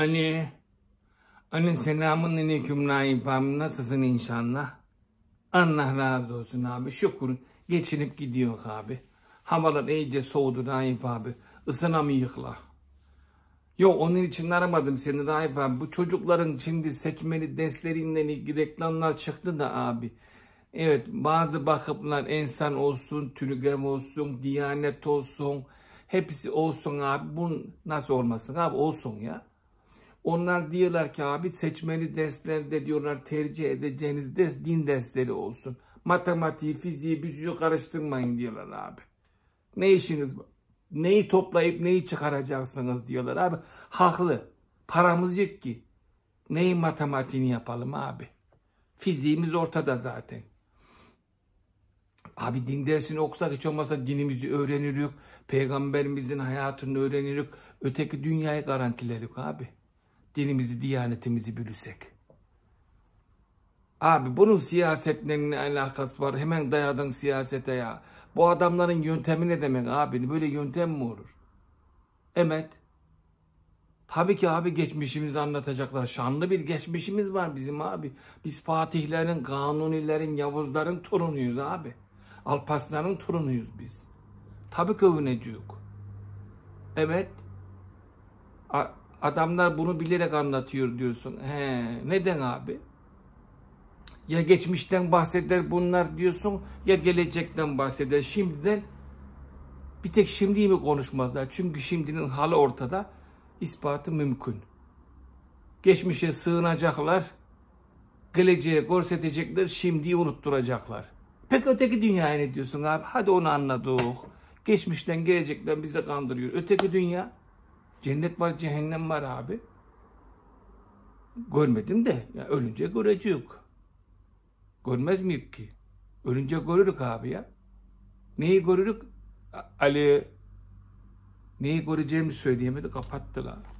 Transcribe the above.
Anne, hani, anne hani selamun aleyküm Naip abi Nasılsın inşallah? Allah razı olsun abi. Şükür geçinip gidiyor abi. Havalar iyice soğudu Naip abi. Isınamıyorlar. Yok onun için aramadım seni Raif abi. Bu çocukların şimdi seçmeli derslerinden ilgili reklamlar çıktı da abi. Evet bazı bakımlar insan olsun, tülgem olsun, diyanet olsun. Hepsi olsun abi. Bu nasıl olmasın abi olsun ya. Onlar diyorlar ki abi seçmeli derslerde diyorlar tercih edeceğiniz ders din dersleri olsun. Matematiği, fiziği, büzüğü karıştırmayın diyorlar abi. Ne işiniz bu Neyi toplayıp neyi çıkaracaksınız diyorlar abi. Haklı. Paramız yok ki. Neyin matematiğini yapalım abi? Fiziğimiz ortada zaten. Abi din dersini okusak hiç olmazsa dinimizi öğrenirik. Peygamberimizin hayatını öğrenirik. Öteki dünyayı garantilerik abi dinimizi, diyanetimizi bilirsek. Abi bunun siyasetlerinin alakası var. Hemen dayadın siyasete ya. Bu adamların yöntemi ne demek abi? Böyle yöntem mi olur? Evet. Tabii ki abi geçmişimizi anlatacaklar. Şanlı bir geçmişimiz var bizim abi. Biz Fatihlerin, Kanunilerin, Yavuzların torunuyuz abi. Alparslan'ın torunuyuz biz. Tabii ki övüneceğiz. Evet. A adamlar bunu bilerek anlatıyor diyorsun. He, neden abi? Ya geçmişten bahseder bunlar diyorsun ya gelecekten bahseder. Şimdiden bir tek şimdiyi mi konuşmazlar? Çünkü şimdinin hali ortada. ispatı mümkün. Geçmişe sığınacaklar. Geleceğe korsetecekler, Şimdiyi unutturacaklar. Peki öteki dünyaya ne diyorsun abi? Hadi onu anladık. Geçmişten gelecekten bize kandırıyor. Öteki dünya Cennet var, cehennem var abi. Görmedim de, ya ölünce göreceğiz. Görmez miyik ki? Ölünce görürük abi ya. Neyi görürük? Ali, neyi göreceğimi söyleyemedi, kapattılar.